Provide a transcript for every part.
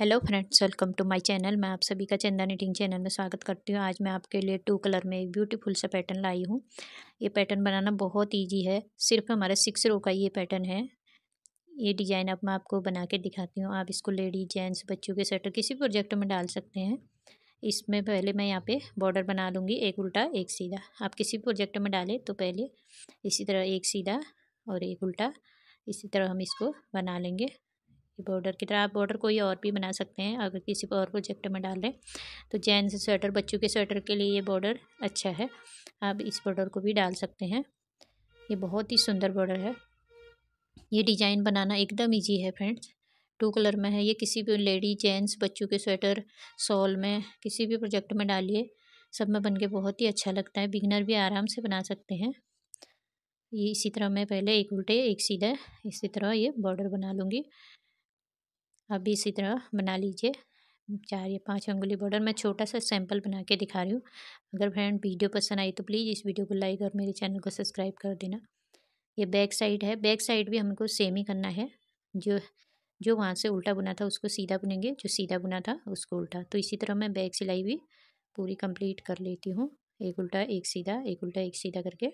hello friends welcome to my channel मैं आप सभी का चंदा निटिंग चैनल में स्वागत करती हूँ आज मैं आपके लिए टू कलर में एक ब्यूटीफुल सा पैटर्न लाई हूँ ये पैटर्न बनाना बहुत इजी है सिर्फ हमारा सिक्स रो का ये पैटर्न है ये डिज़ाइन अब मैं आपको बना के दिखाती हूँ आप इसको लेडीज जेंट्स बच्चों के स्वेटर किसी प्रोजेक्ट में डाल सकते हैं इसमें पहले मैं यहाँ पर बॉर्डर बना लूँगी एक उल्टा एक सीधा आप किसी प्रोजेक्ट में डालें तो पहले इसी तरह एक सीधा और एक उल्टा इसी तरह हम इसको बना लेंगे बॉर्डर की तरह आप बॉर्डर कोई और भी बना सकते हैं अगर किसी और प्रोजेक्ट में डाल रहे तो जेंट्स स्वेटर बच्चों के स्वेटर के लिए ये बॉर्डर अच्छा है आप इस बॉर्डर को भी डाल सकते हैं ये बहुत ही सुंदर बॉर्डर है ये डिज़ाइन बनाना एकदम ईजी है फ्रेंड्स टू कलर में है ये किसी भी लेडी जेंट्स बच्चों के स्वेटर सॉल में किसी भी प्रोजेक्ट में डालिए सब में बन के बहुत ही अच्छा लगता है बिगनर भी आराम से बना सकते हैं ये इसी तरह मैं पहले एक उल्टे एक सीधा इसी तरह ये बॉर्डर बना लूँगी आप भी इसी तरह बना लीजिए चार या पाँच अंगुली बॉर्डर मैं छोटा सा सैंपल बना के दिखा रही हूँ अगर फ्रेंड वीडियो पसंद आई तो प्लीज़ इस वीडियो को लाइक और मेरे चैनल को सब्सक्राइब कर देना ये बैक साइड है बैक साइड भी हमको सेम ही करना है जो जो वहाँ से उल्टा बुना था उसको सीधा बुनेंगे जो सीधा बुना था उसको उल्टा तो इसी तरह मैं बैक सिलाई भी पूरी कंप्लीट कर लेती हूँ एक उल्टा एक सीधा एक उल्टा एक सीधा करके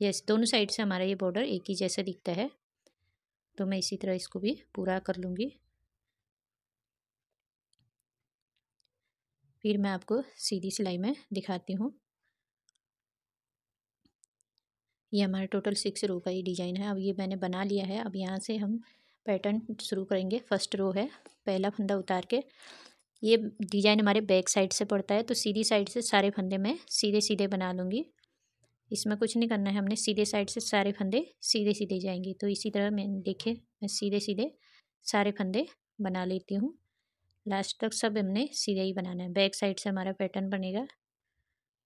जैसे दोनों साइड से हमारा ये बॉर्डर एक ही जैसा दिखता है तो मैं इसी तरह इसको भी पूरा कर लूँगी फिर मैं आपको सीधी सिलाई में दिखाती हूँ ये हमारा टोटल सिक्स रो का ये डिज़ाइन है अब ये मैंने बना लिया है अब यहाँ से हम पैटर्न शुरू करेंगे फर्स्ट रो है पहला फंदा उतार के ये डिज़ाइन हमारे बैक साइड से पड़ता है तो सीधी साइड से सारे फंदे मैं सीधे सीधे बना लूँगी इसमें कुछ नहीं करना है हमने सीधे साइड से सारे फंदे सीधे सीधे जाएंगे तो इसी तरह मैं देखे मैं सीधे सीधे सारे फंदे बना लेती हूँ लास्ट तक सब हमने सीधा ही बनाना है बैक साइड से हमारा पैटर्न बनेगा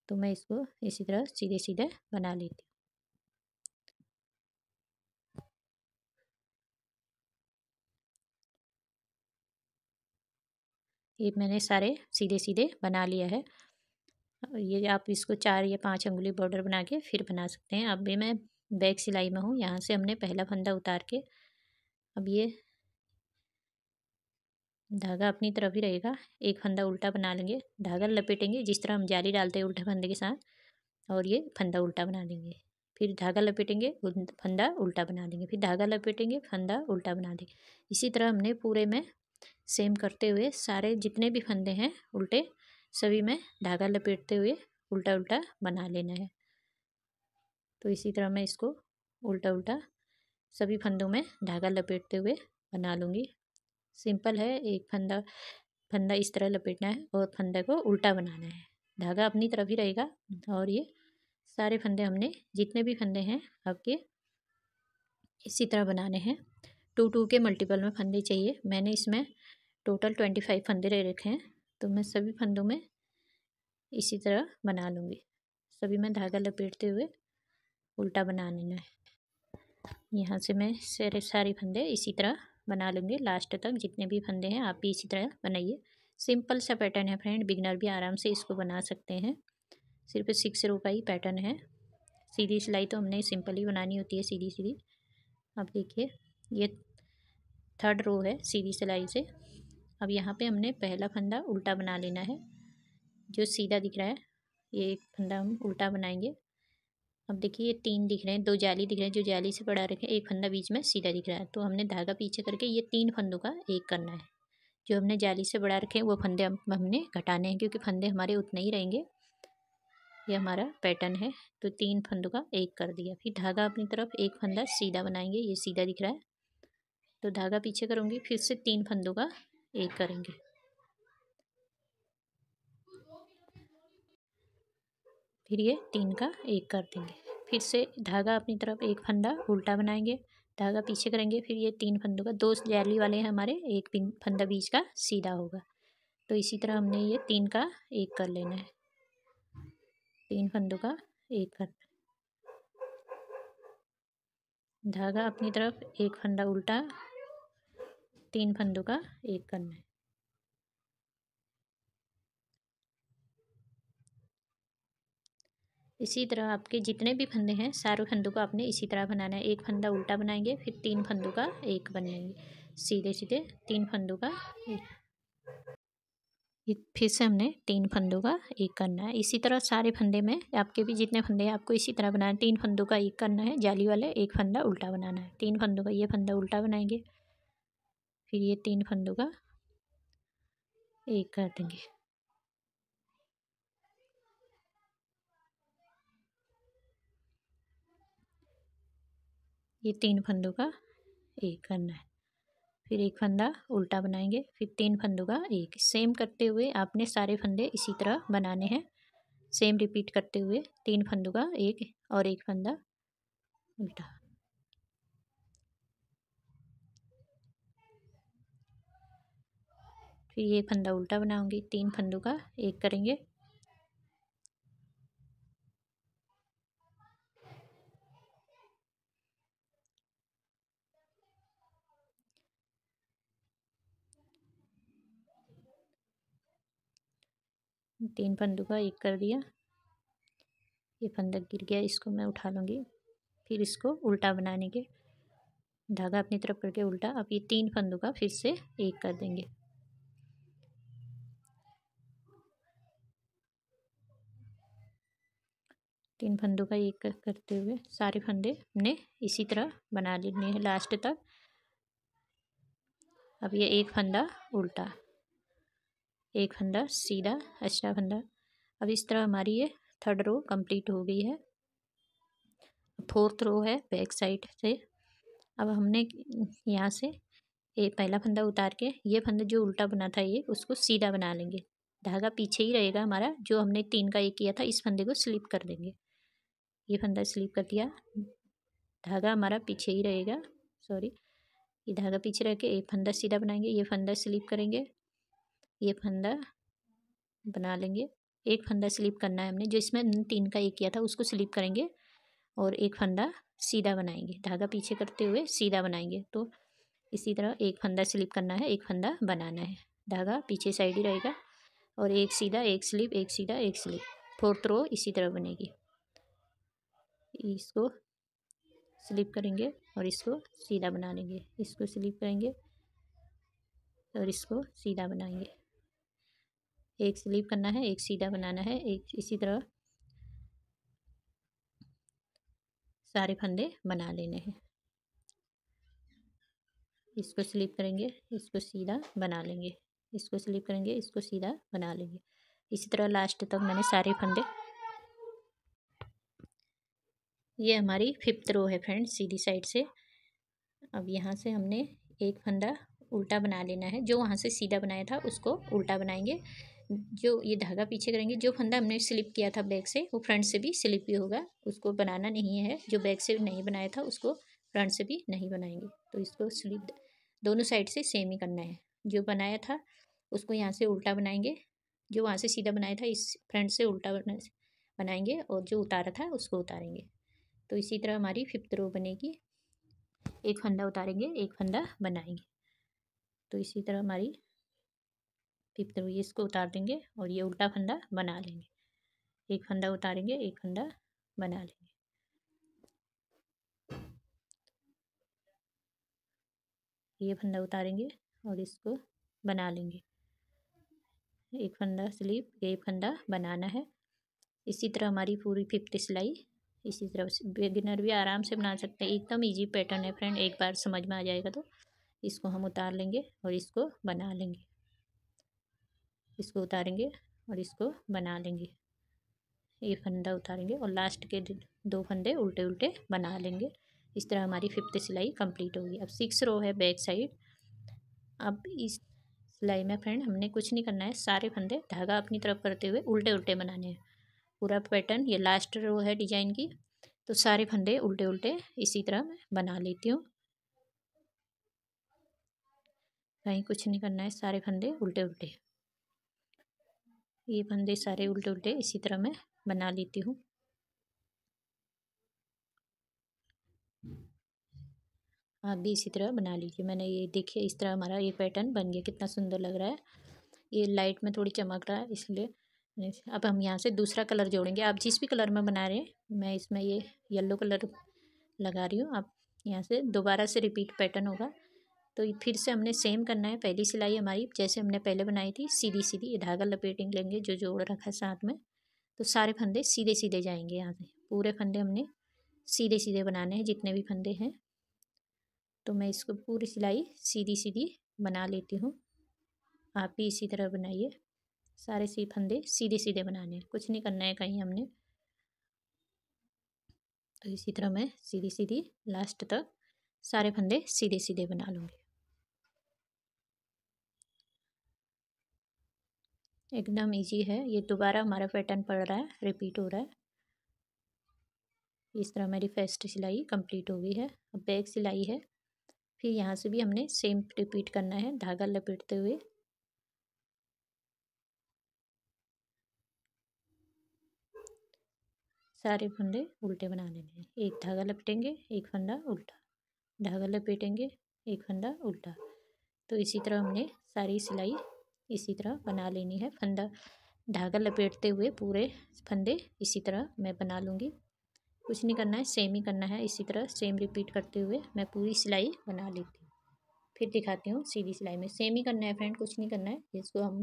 तो मैं इसको इसी तरह सीधे सीधे बना लेती हूँ ये मैंने सारे सीधे सीधे बना लिया है ये आप इसको चार या पाँच अंगुली बॉर्डर बना के फिर बना सकते हैं अब भी मैं बैक सिलाई में हूँ यहाँ से हमने पहला फंदा उतार के अब ये धागा अपनी तरफ ही रहेगा एक फंदा उल्टा बना लेंगे धागा लपेटेंगे जिस तरह हम जाली डालते हैं उल्टे फंदे के साथ और ये फंदा उल्टा बना लेंगे फिर धागा लपेटेंगे फंदा उल्टा बना देंगे फिर धागा लपेटेंगे फंदा उल्टा बना देंगे इसी तरह हमने पूरे में सेम करते हुए सारे जितने भी फंदे हैं उल्टे सभी में धागा लपेटते हुए उल्टा उल्टा बना लेना है तो इसी तरह मैं इसको उल्टा उल्टा सभी फंदों में धागा लपेटते हुए बना लूँगी सिंपल है एक फंदा फंदा इस तरह लपेटना है और फंदे को उल्टा बनाना है धागा अपनी तरफ ही रहेगा और ये सारे फंदे हमने जितने भी फंदे हैं आपके इसी तरह बनाने हैं टू टू के मल्टीपल में फंदे चाहिए मैंने इसमें टोटल ट्वेंटी फाइव फंदे रह रखे हैं तो मैं सभी फंदों में इसी तरह बना लूँगी सभी में धागा लपेटते हुए उल्टा बना लेना है यहाँ से मैं सारे सारे फंदे इसी तरह बना लूँगी लास्ट तक जितने भी फंदे हैं आप भी इसी तरह बनाइए सिंपल सा पैटर्न है फ्रेंड बिगनर भी आराम से इसको बना सकते हैं सिर्फ सिक्स का ही पैटर्न है सीधी सिलाई तो हमने सिंपल ही बनानी होती है सीधी सीधी अब देखिए ये थर्ड रो है सीधी सिलाई से अब यहाँ पे हमने पहला फंदा उल्टा बना लेना है जो सीधा दिख रहा है ये एक फंदा हम उल्टा बनाएंगे अब देखिए ये तीन दिख रहे हैं दो जाली दिख रहे हैं जो जाली से बढ़ा रखे एक फंदा बीच में सीधा दिख रहा है तो हमने धागा पीछे करके ये तीन फंदों का एक करना है जो हमने जाली से बढ़ा रखे हैं वो फंदे हमने घटाने हैं क्योंकि फंदे हमारे उतने ही रहेंगे ये हमारा पैटर्न है तो तीन फंदों का एक कर दिया फिर धागा अपनी तरफ एक फंदा सीधा बनाएंगे ये सीधा दिख रहा है तो धागा पीछे करूँगी फिर से तीन फंदों का एक करेंगे फिर ये तीन का एक कर देंगे फिर से धागा अपनी तरफ एक फंदा उल्टा बनाएंगे धागा पीछे करेंगे फिर ये तीन फंदों का दो जाली वाले हैं हमारे एक फंदा बीच का सीधा होगा तो इसी तरह हमने ये तीन का एक कर लेना है तीन फंदों का एक कर धागा अपनी तरफ एक फंदा उल्टा तीन फंदों का एक करना है इसी तरह आपके जितने भी फंदे हैं सारे फंदों को आपने इसी तरह बनाना है एक फंदा उल्टा बनाएंगे फिर तीन फंदों का एक बनाएंगे सीधे सीधे तीन फंदों का एक फिर से हमने तीन फंदों का एक करना है इसी तरह सारे फंदे में आपके भी जितने फंदे हैं आपको इसी तरह बनाना है तीन फंदों का एक करना है जाली वाले एक फंदा उल्टा बनाना है तीन फंदों का ये फंदा उल्टा बनाएंगे फिर ये तीन फंदों का एक कर देंगे ये तीन फंदों का एक करना है फिर एक फंदा उल्टा बनाएंगे फिर तीन फंदों का एक सेम करते हुए आपने सारे फंदे इसी तरह बनाने हैं सेम रिपीट करते हुए तीन फंदों का एक और एक फंदा उल्टा फिर ये फंदा उल्टा बनाऊंगी तीन फंदों का एक करेंगे तीन फंदों का एक कर दिया ये फंदा गिर गया इसको मैं उठा लूँगी फिर इसको उल्टा बनाने के धागा अपनी तरफ करके उल्टा अब ये तीन फंदों का फिर से एक कर देंगे तीन फंदों का एक करते हुए सारे फंदे हमने इसी तरह बना लेने हैं लास्ट तक अब ये एक फंदा उल्टा एक फंदा सीधा अच्छा फंदा अब इस तरह हमारी ये थर्ड रो कंप्लीट हो गई है फोर्थ रो है बैक साइड से अब हमने यहाँ से ये पहला फंदा उतार के ये फंदा जो उल्टा बना था ये उसको सीधा बना लेंगे धागा पीछे ही रहेगा हमारा जो हमने तीन का एक किया था इस फंदे को स्लिप कर देंगे ये फंदा स्लिप कर दिया धागा हमारा पीछे ही रहेगा सॉरी ये धागा पीछे रह के एक फंदा सीधा बनाएंगे ये फंदा स्लिप करेंगे ये फंदा बना लेंगे एक फंदा स्लिप करना है हमने जो इसमें तीन का एक किया था उसको स्लिप करेंगे और एक फंदा सीधा बनाएंगे धागा पीछे करते हुए सीधा बनाएंगे तो इसी तरह एक फंदा स्लिप करना है एक फंदा बनाना है धागा पीछे साइड ही रहेगा और एक सीधा एक स्लिप एक सीधा एक स्लिप फोर्थ रो इसी तरह बनेगी इसको स्लिप करेंगे और इसको सीधा बना लेंगे इसको स्लिप करेंगे और इसको सीधा बनाएंगे एक स्लीव करना है एक सीधा बनाना है एक इसी तरह सारे फंदे बना लेने हैं इसको स्लीप करेंगे इसको सीधा बना लेंगे इसको स्लीप करेंगे इसको सीधा बना लेंगे इसी तरह लास्ट तक मैंने सारे फंदे ये हमारी फिफ्थ रो है फ्रेंड सीधी साइड से अब यहाँ से हमने एक फंदा उल्टा बना लेना है जो वहाँ से सीधा बनाया था उसको उल्टा बनाएंगे जो ये धागा पीछे करेंगे जो फंदा हमने स्लिप किया था बैक से वो फ्रंट से भी स्लिप ही होगा उसको बनाना नहीं है जो बैक से नहीं बनाया था उसको फ्रंट से भी नहीं बनाएंगे तो इसको स्लिप दोनों साइड से सेम ही करना है जो बनाया था उसको यहाँ से उल्टा बनाएंगे जो वहाँ से सीधा बनाया था इस फ्रंट से उल्टा बनाएंगे और जो उतारा था उसको उतारेंगे तो इसी तरह हमारी फिफ्थ रो बनेगी एक फंदा उतारेंगे एक फंदा बनाएंगे तो इसी तरह हमारी इस तरह इसको उतार देंगे और ये उल्टा फंदा बना लेंगे एक फंदा उतारेंगे एक फंदा बना लेंगे ये फंदा उतारेंगे और इसको बना लेंगे एक फंदा स्लीप एक फंदा बनाना है इसी तरह हमारी पूरी फिफ्थ सिलाई इसी तरह बिगिनर भी आराम से बना सकते हैं एकदम इजी पैटर्न है फ्रेंड एक बार समझ में आ जाएगा तो इसको हम उतार लेंगे और इसको बना लेंगे इसको उतारेंगे और इसको बना लेंगे ये फंदा उतारेंगे और लास्ट के दो फंदे उल्टे उल्टे बना लेंगे इस तरह हमारी फिफ्थ सिलाई कंप्लीट होगी अब सिक्स रो है बैक साइड अब इस सिलाई में फ्रेंड हमने कुछ नहीं करना है सारे फंदे धागा अपनी तरफ करते हुए उल्टे उल्टे बनाने हैं पूरा पैटर्न ये लास्ट रो है डिजाइन की तो सारे फंदे उल्टे उल्टे इसी तरह मैं बना लेती हूँ कहीं कुछ नहीं करना है सारे फंदे उल्टे उल्टे ये फंदे सारे उल्टे उल्टे इसी तरह मैं बना लेती हूँ आप भी इसी तरह बना लीजिए मैंने ये देखिए इस तरह हमारा ये पैटर्न बन गया कितना सुंदर लग रहा है ये लाइट में थोड़ी चमक रहा है इसलिए अब हम यहाँ से दूसरा कलर जोड़ेंगे आप जिस भी कलर में बना रहे हैं मैं इसमें ये येलो कलर लगा रही हूँ आप यहाँ से दोबारा से रिपीट पैटर्न होगा तो फिर से हमने सेम करना है पहली सिलाई हमारी जैसे हमने पहले बनाई थी सीधी सीधी धागा लपेटिंग लेंगे जो जोड़ रखा है साथ में तो सारे फंदे सीधे सीधे जाएंगे यहाँ से पूरे फंदे हमने सीधे सीधे बनाने हैं जितने भी फंदे हैं तो मैं इसको पूरी सिलाई सीधी सीधी बना लेती हूँ आप भी इसी तरह बनाइए सारे सी फंदे सीधे सीधे बनाने हैं कुछ नहीं करना है कहीं हमने तो इसी तरह मैं सीधी सीधी लास्ट तक सारे फंदे सीधे सीधे बना लूँगी एकदम इजी है ये दोबारा हमारा पैटर्न पड़ रहा है रिपीट हो रहा है इस तरह मेरी फर्स्ट सिलाई कंप्लीट हो गई है अब बैक सिलाई है फिर यहाँ से भी हमने सेम रिपीट करना है धागा लपेटते हुए सारे फंदे उल्टे बना लेने हैं एक धागा लपेटेंगे एक फंदा उल्टा धागा लपेटेंगे एक फंदा उल्टा तो इसी तरह हमने सारी सिलाई इसी तरह बना लेनी है फंदा धागा लपेटते हुए पूरे फंदे इसी तरह मैं बना लूँगी कुछ नहीं करना है सेम ही करना है इसी तरह सेम रिपीट करते हुए मैं पूरी सिलाई बना लेती हूँ फिर दिखाती हूँ सीधी सिलाई में सेम ही करना है फ्रेंड कुछ नहीं करना है इसको हम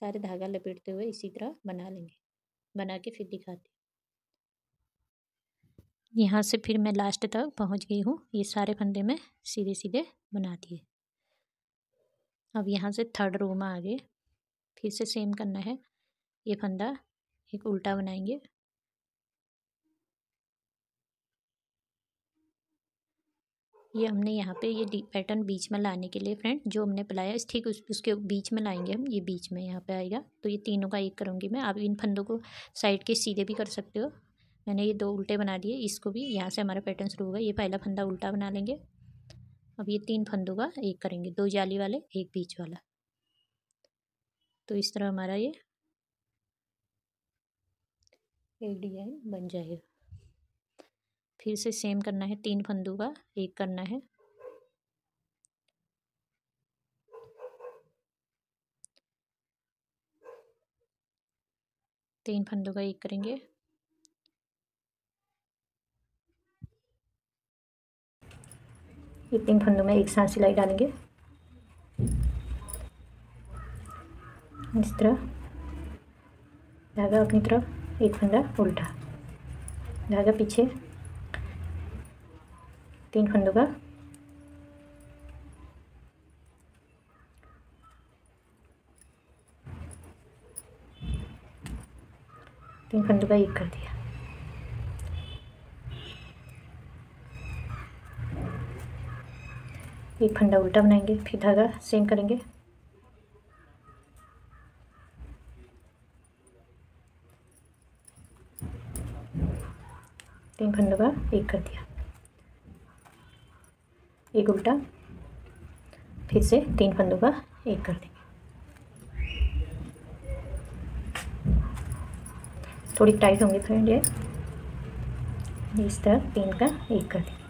सारे धागा लपेटते हुए इसी तरह बना लेंगे बना के फिर दिखाती हूँ यहाँ से फिर मैं लास्ट तक पहुँच गई हूँ ये सारे फंदे मैं सीधे सीधे बना दिए अब यहाँ से थर्ड रो में आ गए फिर से सेम करना है ये फंदा एक उल्टा बनाएंगे ये हमने यहाँ पे ये पैटर्न बीच में लाने के लिए फ्रेंड जो हमने पलाया इस ठीक उस, उसके बीच में लाएंगे हम ये बीच में यहाँ पे आएगा तो ये तीनों का एक करूँगी मैं आप इन फंदों को साइड के सीधे भी कर सकते हो मैंने ये दो उल्टे बना दिए इसको भी यहाँ से हमारा पैटर्न शुरू होगा ये पहला फंदा उल्टा बना लेंगे अब ये तीन फंदों का एक करेंगे दो जाली वाले एक बीच वाला तो इस तरह हमारा ये एक डिजाइन बन जाएगा फिर से सेम करना है तीन फंदों का एक करना है तीन फंदों का एक करेंगे ये तीन फंदों में एक साथ सिलाई डालेंगे इस तरह धागा अपनी तरफ एक फंदा उल्टा धागा पीछे तीन फंदों का तीन फंदों का एक कर दिया एक फंडा उल्टा बनाएंगे फिर धागा सेम करेंगे तीन फंडों का एक कर दिया एक उल्टा फिर से तीन फंदों का एक कर देंगे थोड़ी टाइट होंगी फ्रेंड ये इस तरह तीन का एक कर देंगे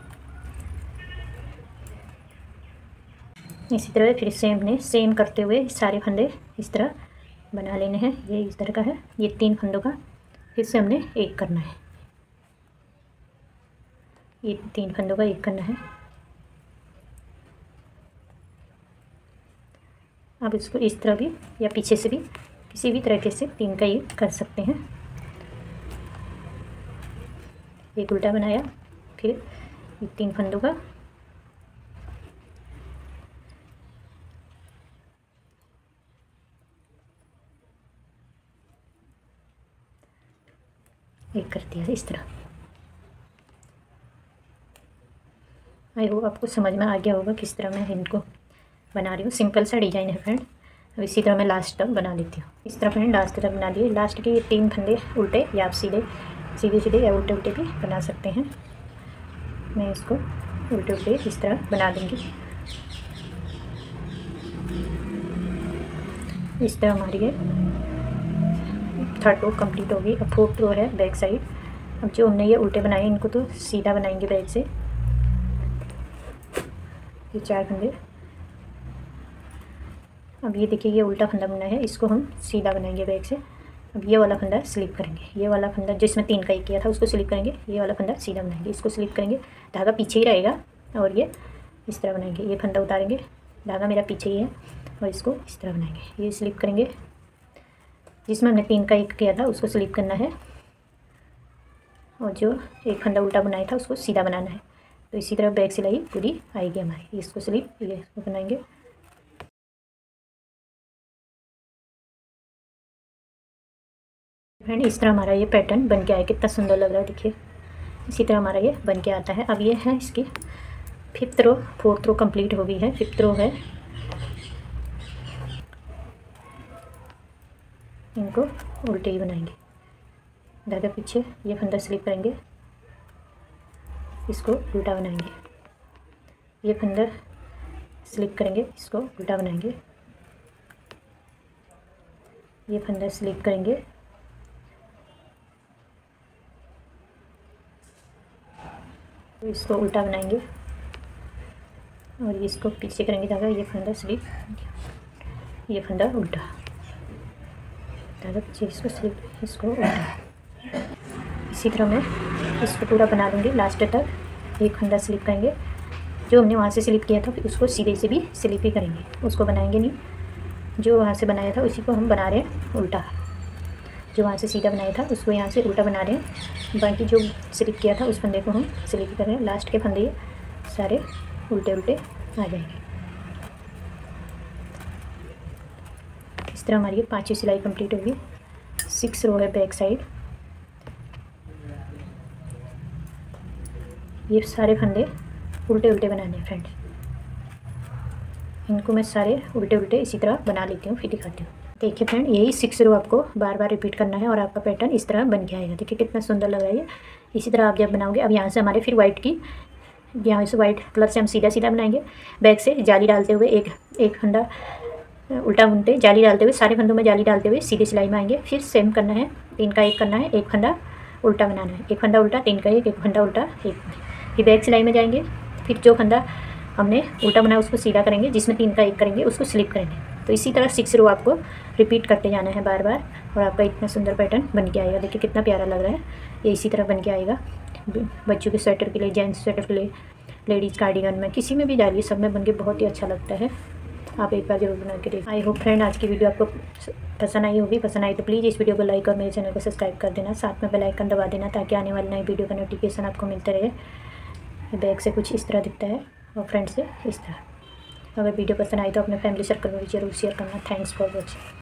इसी तरह फिर सेम ने सेम करते हुए सारे फंदे इस तरह बना लेने हैं ये इस तरह का है ये तीन फंदों का फिर से हमने एक करना है ये तीन फंदों का एक करना है आप इसको इस तरह भी या पीछे से भी किसी भी तरीके से तीन का ये कर सकते हैं एक उल्टा बनाया फिर ये तीन फंदों का एक कर दिया इस तरह आई होप आपको समझ में आ गया होगा किस तरह मैं इनको बना रही हूँ सिंपल सा डिजाइन है फ्रेंड अब इसी तरह मैं लास्ट तक बना लेती हूँ इस तरह फ्रेंड लास्ट तक बना लिए लास्ट के तीन फंदे उल्टे या आप सीधे सीधे सीधे या उल्टे उल्टे भी बना सकते हैं मैं इसको उल्टे उल्टे इस तरह बना दूँगी इस तरह हमारी है थर्ड रो कंप्लीट हो गई अब फोर्थ रो है बैक साइड अब जो हमने ये उल्टे बनाए इनको तो सीधा बनाएंगे बैक से ये चार फंदे अब ये देखिए ये उल्टा फंदा बना है इसको हम सीधा बनाएंगे बैग से अब ये वाला फंदा स्लिप करेंगे ये वाला फंदा जिसमें तीन का एक किया था उसको स्लिप करेंगे ये वाला फंदा सीधा बनाएंगे इसको स्लिप करेंगे धागा पीछे ही रहेगा और ये इस तरह बनाएंगे ये फंदा उतारेंगे धागा मेरा पीछे ही है और इसको इस तरह बनाएंगे ये स्लिप करेंगे जिसमें हमने तीन का एक किया था उसको स्लिप करना है और जो एक फंदा उल्टा बनाया था उसको सीधा बनाना है तो इसी तरह बैक सिलाई पूरी आएगी हमारी इसको स्लिप ये बनाएंगे फ्रेंड इस तरह हमारा ये पैटर्न बन के आया कितना सुंदर लग रहा है देखिए इसी तरह हमारा ये बन के आता है अब ये है इसकी fifth row fourth row complete हो गई है फिफ्थ रो है इनको उल्टे ही बनाएंगे धागे पीछे ये फंदा स्लिप करेंगे इसको उल्टा बनाएंगे ये फंदा स्लिप करेंगे इसको उल्टा बनाएंगे ये फंदा स्लिप करेंगे तो इसको उल्टा बनाएंगे और इसको पीछे करेंगे धागा ये फंदा स्लिप ये फंदा उल्टा लगता है बच्चे इसको सिर्फ इसको इसी तरह मैं इसको पूरा बना लूँगी लास्ट तक एक खंडा स्लिप करेंगे जो हमने वहाँ से स्लिप किया था फिर उसको सीधे से भी स्लिप ही करेंगे उसको बनाएंगे नहीं जो वहाँ से बनाया था उसी को हम बना रहे हैं उल्टा जो वहाँ से सीधा बनाया था उसको यहाँ से उल्टा बना रहे हैं बाकी जो स्लिप किया था उस फंदे को हम स्लिप कर रहे हैं लास्ट के फंदे सारे उल्टे उल्टे आ जाएंगे तरह हमारी पाँचों सिलाई कंप्लीट होगी सिक्स रो है बैक साइड ये सारे फंदे उल्टे उल्टे बनाने हैं फ्रेंड्स इनको मैं सारे उल्टे उल्टे इसी तरह बना लेती हूँ फिर दिखाती हूँ देखिए फ्रेंड यही सिक्स रो आपको बार बार रिपीट करना है और आपका पैटर्न इस तरह बन गया आएगा देखिए कितना सुंदर लग रहा है इसी तरह आप जब बनाओगे अब यहाँ से हमारे फिर वाइट की यहाँ से वाइट कलर से हम सीधा सीधा बनाएंगे बैक से जाली डालते हुए एक एक फंडा उल्टा बुनते जाली डालते हुए सारे फंदों में जाली डालते हुए सीधे सिलाई में आएंगे फिर सेम करना है तीन का एक करना है एक फंदा उल्टा बनाना है एक फंदा उल्टा तीन का एक एक फंदा उल्टा एक फिर बैक सिलाई में जाएंगे फिर जो फंदा हमने उल्टा बनाया उसको सीधा करेंगे जिसमें तीन का एक करेंगे उसको स्लिप करेंगे तो इसी तरह सिक्स रो आपको रिपीट करते जाना है बार बार और आपका इतना सुंदर पैटर्न बन के आएगा देखिए कितना प्यारा लग रहा है ये इसी तरह बन के आएगा बच्चों के स्वेटर के लिए जेंट्स स्वेटर के लिए लेडीज़ कार्डिगन में किसी में भी डालिए सब में बन के बहुत ही अच्छा लगता है आप एक बार जरूर बना के देखें आई होप फ्रेंड आज की वीडियो आपको पसंद आई होगी पसंद आई तो प्लीज़ इस वीडियो को लाइक और मेरे चैनल को सब्सक्राइब कर देना साथ में बेलाइकन दबा देना ताकि आने वाली नई वीडियो का नोटिफिकेशन आपको मिलता रहे बैग से कुछ इस तरह दिखता है और फ्रेंड से इस तरह अगर वीडियो पसंद आई तो अपने फैमिली सर्कल में भी जरूर शेयर करना थैंक्स फॉर वॉचिंग